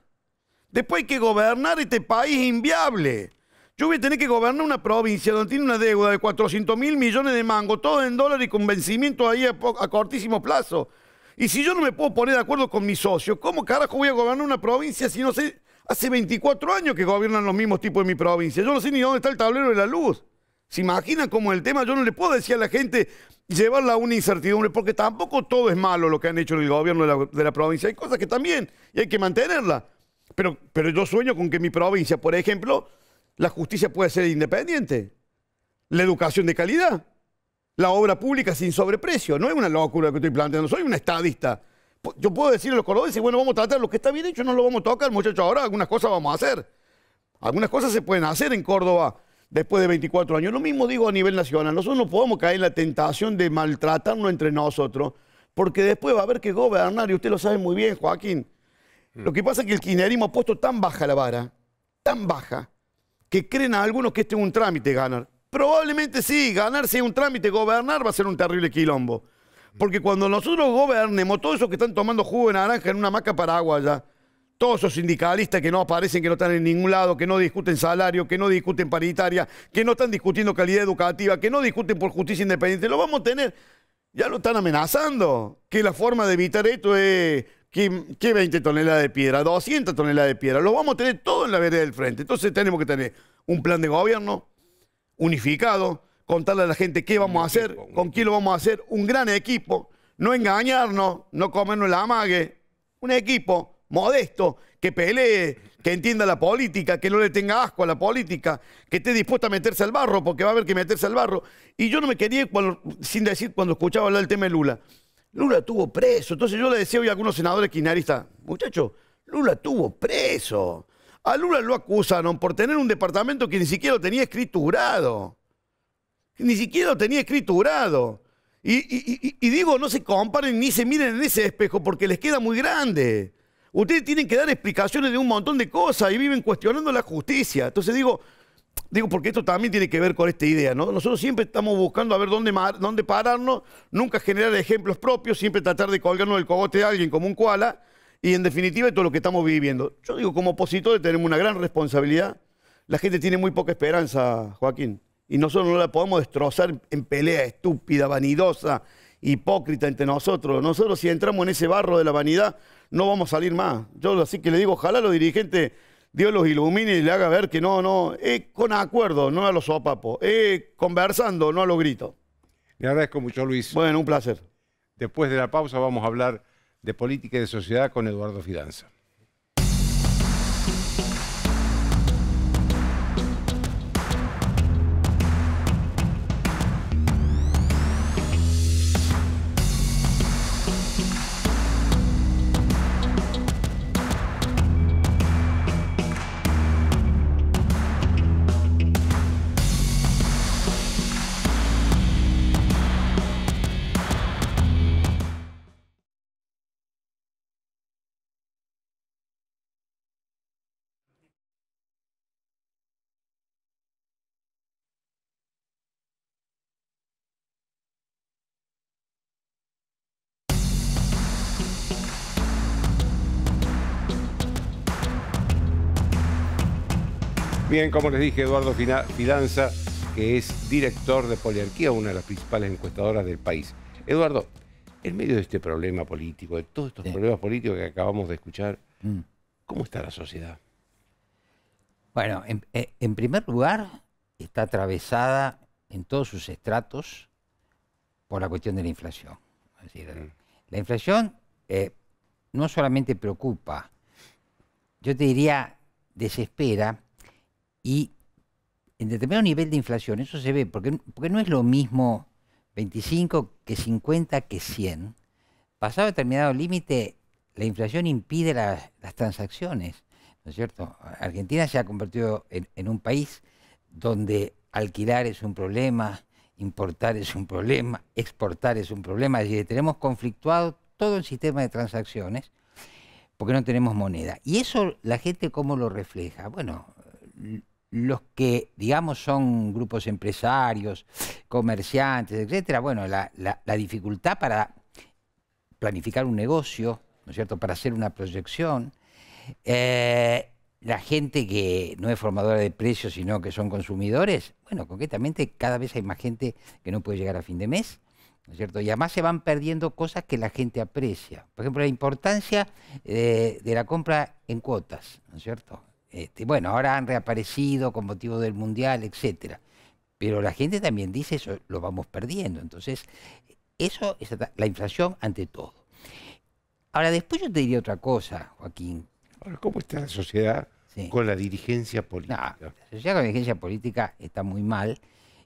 Después hay que gobernar este país inviable. Yo voy a tener que gobernar una provincia donde tiene una deuda de 400 mil millones de mango, todo en dólares y con vencimiento ahí a, cortísimo plazo. Y si yo no me puedo poner de acuerdo con mis socios, ¿cómo carajo voy a gobernar una provincia si no sé? Hace 24 años que gobiernan los mismos tipos en mi provincia. Yo no sé ni dónde está el tablero de la luz. ¿Se imaginan cómo el tema? Yo no le puedo decir a la gente llevarla a una incertidumbre, porque tampoco todo es malo lo que han hecho el gobierno de la, provincia. Hay cosas que también, y hay que mantenerla. Pero, pero yo sueño con que mi provincia, por ejemplo, la justicia pueda ser independiente, la educación de calidad, la obra pública sin sobreprecio. No es una locura que estoy planteando, soy un estadista. Yo puedo decirle a los cordobeses, bueno, vamos a tratar lo que está bien hecho, no lo vamos a tocar, muchachos, ahora algunas cosas vamos a hacer. Algunas cosas se pueden hacer en Córdoba después de 24 años. Lo mismo digo a nivel nacional. Nosotros no podemos caer en la tentación de maltratarnos entre nosotros, porque después va a haber que gobernar, y usted lo sabe muy bien, Joaquín. Mm. Lo que pasa es que el kirchnerismo ha puesto tan baja la vara, tan baja, que creen algunos que este es un trámite ganar. Probablemente sí, ganar un trámite, gobernar va a ser un terrible quilombo. Porque cuando nosotros gobernemos, todos esos que están tomando jugo de naranja en una maca paraguaya, todos esos sindicalistas que no aparecen, que no están en ningún lado, que no discuten salario, que no discuten paritaria, que no están discutiendo calidad educativa, que no discuten por justicia independiente, lo vamos a tener. Ya lo están amenazando. Que la forma de evitar esto es que, 20 toneladas de piedra, 200 toneladas de piedra. Lo vamos a tener todo en la vereda del frente. Entonces tenemos que tener un plan de gobierno unificado, contarle a la gente qué vamos a hacer, con quién lo vamos a hacer, un gran equipo, no engañarnos, no comernos la amague, un equipo modesto, que pelee, que entienda la política, que no le tenga asco a la política, que esté dispuesto a meterse al barro, porque va a haber que meterse al barro. Y yo no me quería, sin decir, cuando escuchaba hablar del tema de Lula. Lula tuvo preso. Entonces yo le decía hoy a algunos senadores quinaristas, muchachos, Lula tuvo preso. A Lula lo acusaron por tener un departamento que ni siquiera tenía escriturado. Ni siquiera tenía escriturado. Y, y digo, no se comparen ni se miren en ese espejo porque les queda muy grande. Ustedes tienen que dar explicaciones de un montón de cosas y viven cuestionando la justicia. Entonces digo, digo porque esto también tiene que ver con esta idea, ¿no? Nosotros siempre estamos buscando a ver dónde, dónde pararnos, nunca generar ejemplos propios, siempre tratar de colgarnos el cogote de alguien como un koala y en definitiva todo lo que estamos viviendo. Yo digo, como opositores tenemos una gran responsabilidad. La gente tiene muy poca esperanza, Joaquín, y nosotros no la podemos destrozar en pelea estúpida, vanidosa, hipócrita entre nosotros. Nosotros si entramos en ese barro de la vanidad, no vamos a salir más. Yo así que le digo, ojalá los dirigentes, Dios los ilumine y le haga ver que no, no, es eh, con acuerdo, no a los sopapos, es eh, conversando, no a los gritos. Le agradezco mucho, Luis. Bueno, un placer. Después de la pausa vamos a hablar de política y de sociedad con Eduardo Fidanza. Bien, como les dije, Eduardo Fidanza, que es director de Poliarquía, una de las principales encuestadoras del país. Eduardo, en medio de este problema político, de todos estos problemas políticos que acabamos de escuchar, mm. ¿cómo está la sociedad? Bueno, eh, en, primer lugar, está atravesada en todos sus estratos por la cuestión de la inflación. Mm. La inflación eh, no solamente preocupa, yo te diría desespera, y en determinado nivel de inflación, eso se ve, porque, no es lo mismo 25 que 50 que 100. Pasado determinado límite, la inflación impide las transacciones, ¿no es cierto? Argentina se ha convertido en, en un país donde alquilar es un problema, importar es un problema, exportar es un problema, es tenemos conflictuado todo el sistema de transacciones porque no tenemos moneda. ¿Y eso la gente cómo lo refleja? Bueno, los que, digamos, son grupos empresarios, comerciantes, etcétera, bueno, la, dificultad para planificar un negocio, ¿no es cierto?, para hacer una proyección. Eh, la gente que no es formadora de precios, sino que son consumidores, bueno, concretamente cada vez hay más gente que no puede llegar a fin de mes, ¿no es cierto? Y además se van perdiendo cosas que la gente aprecia. Por ejemplo, la importancia eh, de la compra en cuotas, ¿no es cierto? Este, bueno, ahora han reaparecido con motivo del Mundial, etcétera. Pero la gente también dice eso, lo vamos perdiendo. Entonces, eso es la inflación ante todo. Ahora, después yo te diría otra cosa, Joaquín. ¿cómo está la sociedad con la dirigencia política? la sociedad con la dirigencia política está muy mal.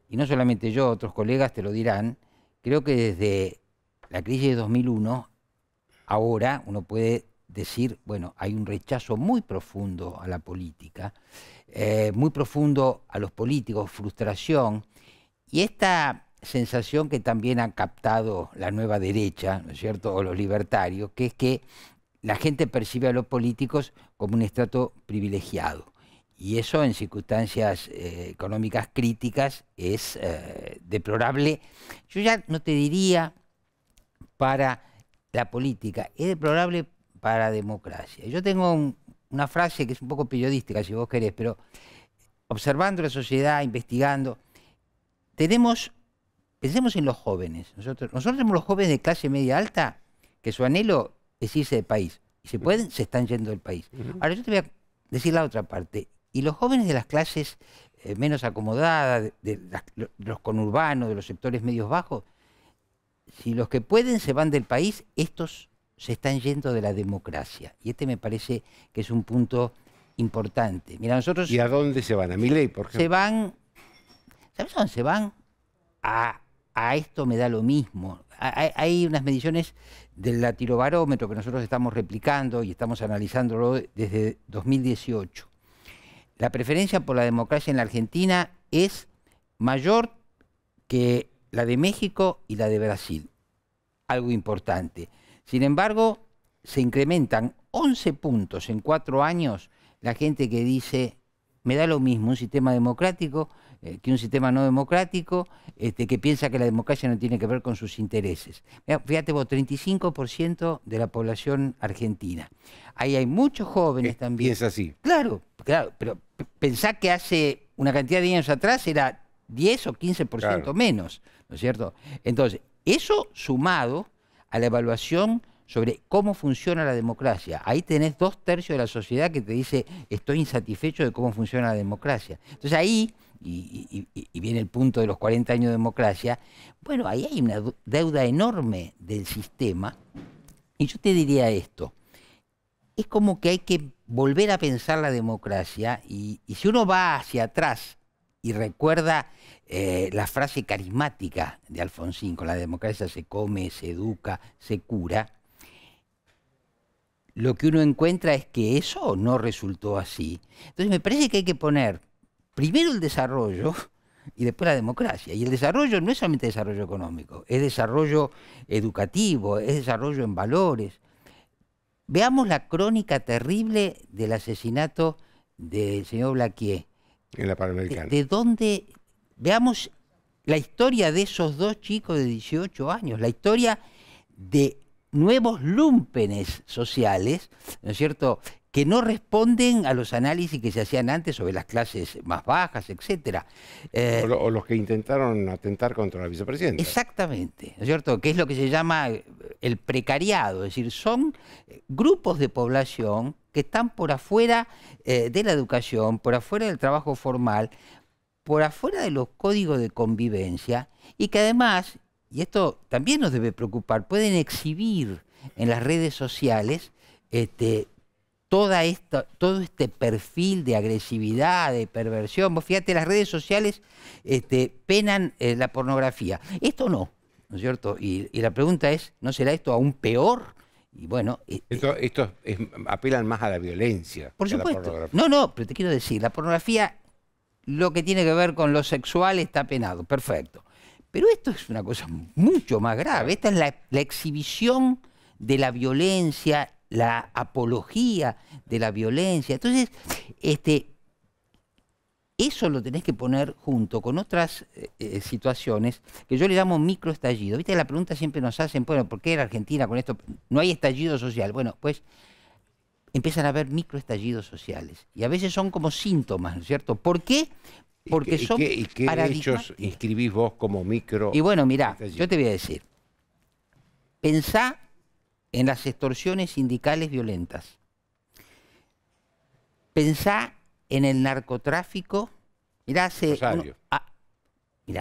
Y no solamente yo, otros colegas te lo dirán. Creo que desde la crisis de 2001, ahora uno puede decir, bueno, hay un rechazo muy profundo a la política, eh, muy profundo a los políticos, frustración, y esta sensación que también ha captado la nueva derecha, ¿no es cierto?, o los libertarios, que es que la gente percibe a los políticos como un estrato privilegiado. Y eso en circunstancias eh, económicas críticas es eh, deplorable. Yo ya no te diría para la política, es deplorable para democracia. Yo tengo una frase que es un poco periodística, si vos querés, pero observando la sociedad, investigando, tenemos, pensemos en los jóvenes. Nosotros, nosotros tenemos los jóvenes de clase media alta que su anhelo es irse del país. Y si pueden, se están yendo del país. Ahora yo te voy a decir la otra parte. Y los jóvenes de las clases eh, menos acomodadas, de, los conurbanos, de los sectores medios bajos, si los que pueden se van del país, estos se están yendo de la democracia. Y este me parece que es un punto importante. Mira, nosotros... ¿Y a dónde se van? ¿A ley por ejemplo? Se van... ¿Sabes dónde se van? A, esto me da lo mismo. Hay, unas mediciones del latirobarómetro que nosotros estamos replicando y estamos analizándolo desde 2018. La preferencia por la democracia en la Argentina es mayor que la de México y la de Brasil. Algo importante. Sin embargo, se incrementan 11 puntos en cuatro años la gente que dice, me da lo mismo un sistema democrático eh, que un sistema no democrático, este, que piensa que la democracia no tiene que ver con sus intereses. Fíjate vos, 35% de la población argentina. Ahí hay muchos jóvenes eh, también. es así. Claro, claro, pero pensá que hace una cantidad de años atrás era 10 o 15% ciento menos, ¿no es cierto? Entonces, eso sumado a la evaluación sobre cómo funciona la democracia. Ahí tenés dos tercios de la sociedad que te dice estoy insatisfecho de cómo funciona la democracia. Entonces ahí, y, viene el punto de los 40 años de democracia, bueno, ahí hay una deuda enorme del sistema. Y yo te diría esto, es como que hay que volver a pensar la democracia y, y si uno va hacia atrás y recuerda eh, la frase carismática de Alfonsín, con la democracia se come, se educa, se cura, lo que uno encuentra es que eso no resultó así. Entonces me parece que hay que poner primero el desarrollo y después la democracia. Y el desarrollo no es solamente desarrollo económico, es desarrollo educativo, es desarrollo en valores. Veamos la crónica terrible del asesinato del señor Blaquier en la Panamericana. De, donde, veamos la historia de esos dos chicos de 18 años, la historia de nuevos lumpenes sociales, ¿no es cierto?, que no responden a los análisis que se hacían antes sobre las clases más bajas, etc. Eh, o, los que intentaron atentar contra la vicepresidenta. Exactamente, ¿no es cierto? Que es lo que se llama eh, el precariado, es decir, son eh, grupos de población que están por afuera de la educación, por afuera del trabajo formal, por afuera de los códigos de convivencia y que además, y esto también nos debe preocupar, pueden exhibir en las redes sociales este, todo este perfil de agresividad, de perversión. Vos fíjate, las redes sociales este, penan eh, la pornografía. Esto no, ¿no es cierto? Y, la pregunta es, ¿no será esto aún peor? Y bueno, eh, eh, esto, apelan más a la violencia. Por supuesto. No, no, pero te quiero decir, la pornografía, lo que tiene que ver con lo sexual está penado, perfecto. Pero esto es una cosa mucho más grave. Esta es la, la exhibición de la violencia la apología de la violencia. Entonces, este, eso lo tenés que poner junto con otras eh, eh, situaciones que yo le llamo microestallido. Viste, la pregunta siempre nos hacen, bueno, ¿por qué en Argentina con esto no hay estallido social? Bueno, pues empiezan a haber microestallidos sociales y a veces son como síntomas, ¿no es cierto? ¿Por qué? Porque son ¿y qué, y hechos inscribís vos como micro? Y bueno, mirá, yo te voy a decir, pensá en las extorsiones sindicales violentas. Pensá en el narcotráfico. Mirá, Rosario. Ah, en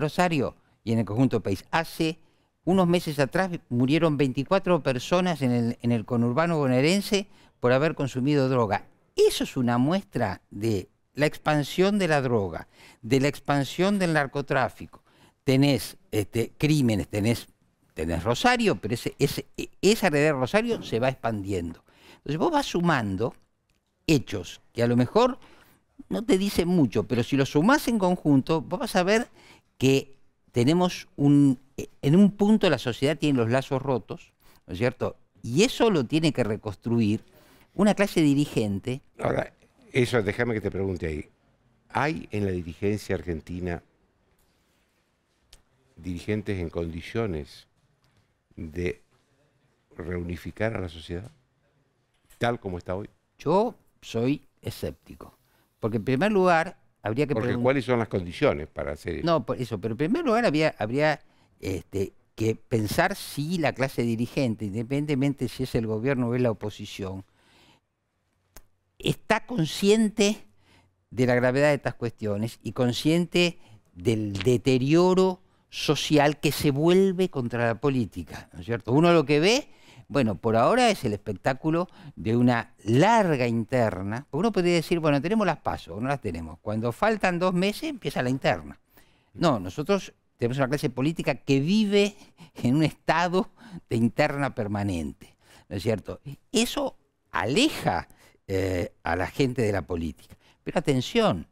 Rosario y en el conjunto del país. Hace unos meses atrás murieron 24 personas en el, en el conurbano bonaerense por haber consumido droga. Eso es una muestra de la expansión de la droga, de la expansión del narcotráfico. Tenés este, crímenes, tenés Tenés Rosario, pero ese, e, esa red de Rosario se va expandiendo. Entonces vos vas sumando hechos que a lo mejor no te dicen mucho, pero si los sumás en conjunto, vos vas a ver que tenemos un, e, en un punto la sociedad tiene los lazos rotos, ¿no es cierto? Y eso lo tiene que reconstruir una clase dirigente. Ahora, eso, déjame que te pregunte ahí. ¿Hay en la dirigencia argentina dirigentes en condiciones de reunificar a la sociedad tal como está hoy? Yo soy escéptico. Porque en primer lugar, habría que Porque cuáles son las condiciones para hacer eso. No, por eso, pero en primer lugar habría, habría este, que pensar si la clase dirigente, independientemente si es el gobierno o es la oposición, está consciente de la gravedad de estas cuestiones y consciente del deterioro social que se vuelve contra la política, ¿no es cierto? Uno lo que ve, bueno, por ahora es el espectáculo de una larga interna. Uno podría decir, bueno, tenemos las pasos, no las tenemos. Cuando faltan dos meses empieza la interna. No, nosotros tenemos una clase política que vive en un estado de interna permanente, ¿no es cierto? Eso aleja eh, a la gente de la política. Pero atención,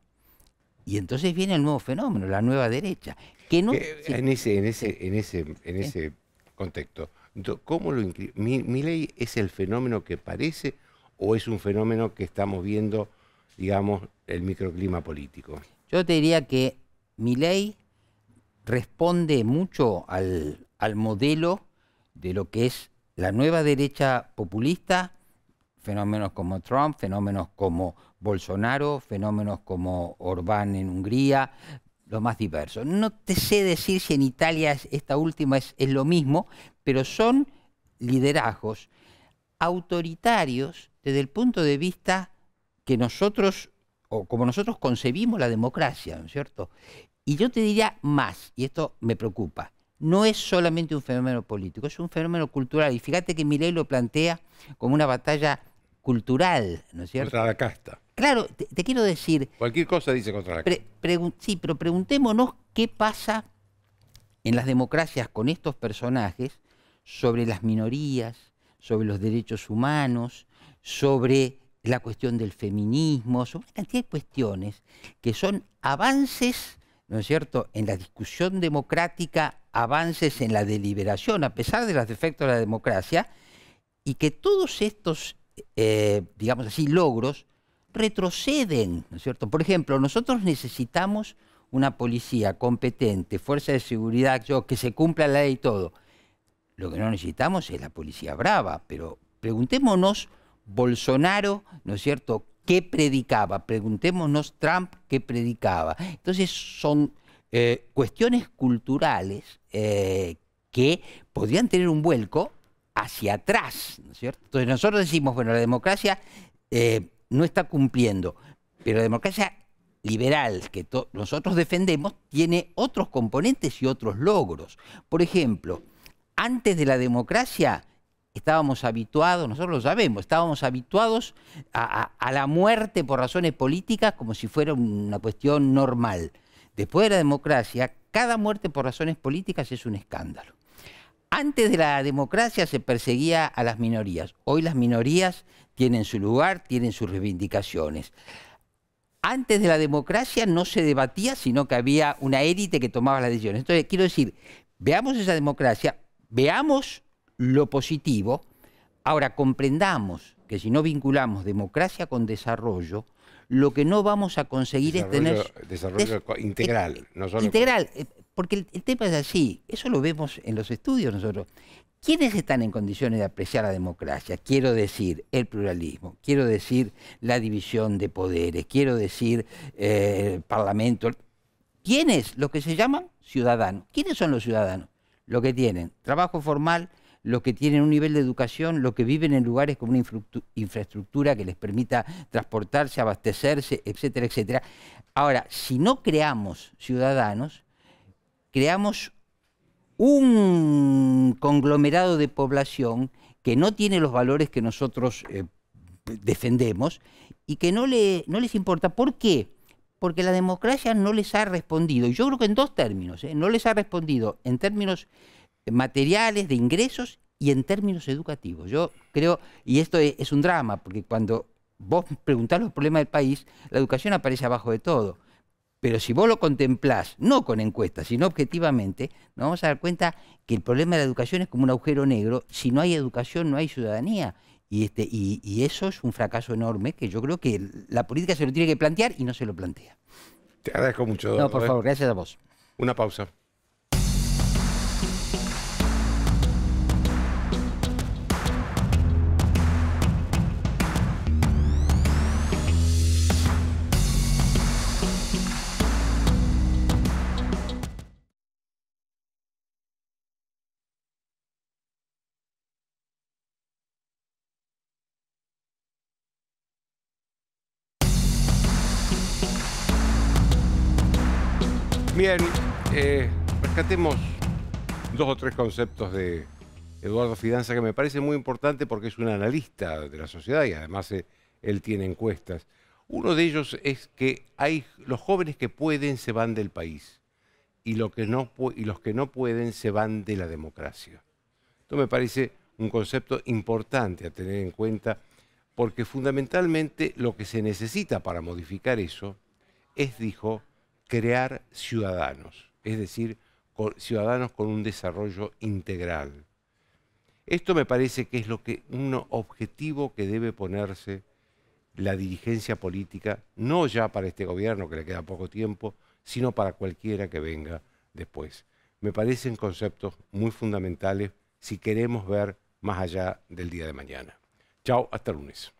y entonces viene el nuevo fenómeno, la nueva derecha. Que no, eh, en, ese, en, ese, en, ese, en ese contexto, ¿cómo lo mi, ley es el fenómeno que parece o es un fenómeno que estamos viendo, digamos, el microclima político? Yo te diría que mi ley responde mucho al, al modelo de lo que es la nueva derecha populista, fenómenos como Trump, fenómenos como Bolsonaro, fenómenos como Orbán en Hungría, lo más diverso. No te sé decir si en Italia esta última es, es lo mismo, pero son liderazgos autoritarios desde el punto de vista que nosotros, o como nosotros concebimos la democracia, ¿no es cierto? Y yo te diría más, y esto me preocupa, no es solamente un fenómeno político, es un fenómeno cultural. Y fíjate que Milei lo plantea como una batalla cultural, ¿no es cierto? la Claro, te, quiero decir. Cualquier cosa dice contra la Sí, pero preguntémonos qué pasa en las democracias con estos personajes sobre las minorías, sobre los derechos humanos, sobre la cuestión del feminismo, sobre una cantidad de cuestiones que son avances, ¿no es cierto?, en la discusión democrática, avances en la deliberación, a pesar de los defectos de la democracia, y que todos estos, eh, digamos así, logros retroceden, ¿no es cierto? Por ejemplo, nosotros necesitamos una policía competente, fuerza de seguridad, que se cumpla la ley y todo. Lo que no necesitamos es la policía brava, pero preguntémonos, Bolsonaro, ¿no es cierto?, ¿qué predicaba? Preguntémonos, Trump, ¿qué predicaba? Entonces son eh, cuestiones culturales eh, que podrían tener un vuelco hacia atrás, ¿no es cierto? Entonces nosotros decimos, bueno, la democracia... Eh, no está cumpliendo. Pero la democracia liberal que nosotros defendemos tiene otros componentes y otros logros. Por ejemplo, antes de la democracia estábamos habituados, nosotros lo sabemos, estábamos habituados a, la muerte por razones políticas como si fuera una cuestión normal. Después de la democracia, cada muerte por razones políticas es un escándalo. Antes de la democracia se perseguía a las minorías, hoy las minorías tienen su lugar, tienen sus reivindicaciones. Antes de la democracia no se debatía, sino que había una élite que tomaba las decisiones. Entonces, quiero decir, veamos esa democracia, veamos lo positivo, ahora comprendamos que si no vinculamos democracia con desarrollo, lo que no vamos a conseguir es tener... Desarrollo integral, Integral, eh, porque el, tema es así, eso lo vemos en los estudios nosotros. ¿Quiénes están en condiciones de apreciar la democracia? Quiero decir el pluralismo, quiero decir la división de poderes, quiero decir eh, el parlamento. ¿Quiénes? Los que se llaman ciudadanos. ¿Quiénes son los ciudadanos? Los que tienen trabajo formal, los que tienen un nivel de educación, los que viven en lugares con una infraestructura que les permita transportarse, abastecerse, etcétera, etcétera. Ahora, si no creamos ciudadanos, creamos un conglomerado de población que no tiene los valores que nosotros eh, defendemos y que no, le, no les importa. ¿Por qué? Porque la democracia no les ha respondido, y yo creo que en dos términos, eh, no les ha respondido en términos materiales, de ingresos y en términos educativos. Yo creo, y esto es, es un drama, porque cuando vos preguntás los problemas del país, la educación aparece abajo de todo. Pero si vos lo contemplás, no con encuestas, sino objetivamente, nos vamos a dar cuenta que el problema de la educación es como un agujero negro. Si no hay educación, no hay ciudadanía. Y, este, eso es un fracaso enorme que yo creo que la política se lo tiene que plantear y no se lo plantea. Te agradezco mucho. No, por ¿eh? favor, gracias a vos. Una pausa. rescatemos dos o tres conceptos de Eduardo Fidanza que me parece muy importante porque es un analista de la sociedad y además eh, él tiene encuestas. Uno de ellos es que hay los jóvenes que pueden se van del país y, y los que no pueden se van de la democracia. Esto me parece un concepto importante a tener en cuenta porque fundamentalmente lo que se necesita para modificar eso es, dijo, crear ciudadanos, es decir, ciudadanos con un desarrollo integral. Esto me parece que es lo que un objetivo que debe ponerse la dirigencia política, no ya para este gobierno que le queda poco tiempo, sino para cualquiera que venga después. Me parecen conceptos muy fundamentales si queremos ver más allá del día de mañana. Chao, hasta lunes.